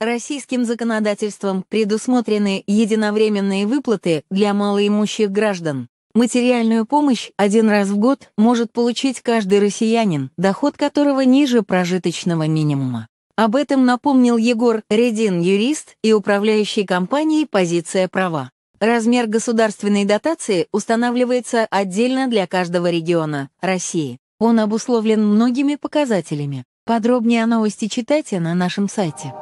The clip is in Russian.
Российским законодательством предусмотрены единовременные выплаты для малоимущих граждан. Материальную помощь один раз в год может получить каждый россиянин, доход которого ниже прожиточного минимума. Об этом напомнил Егор Редин, юрист и управляющий компанией «Позиция права». Размер государственной дотации устанавливается отдельно для каждого региона России. Он обусловлен многими показателями. Подробнее о новости читайте на нашем сайте.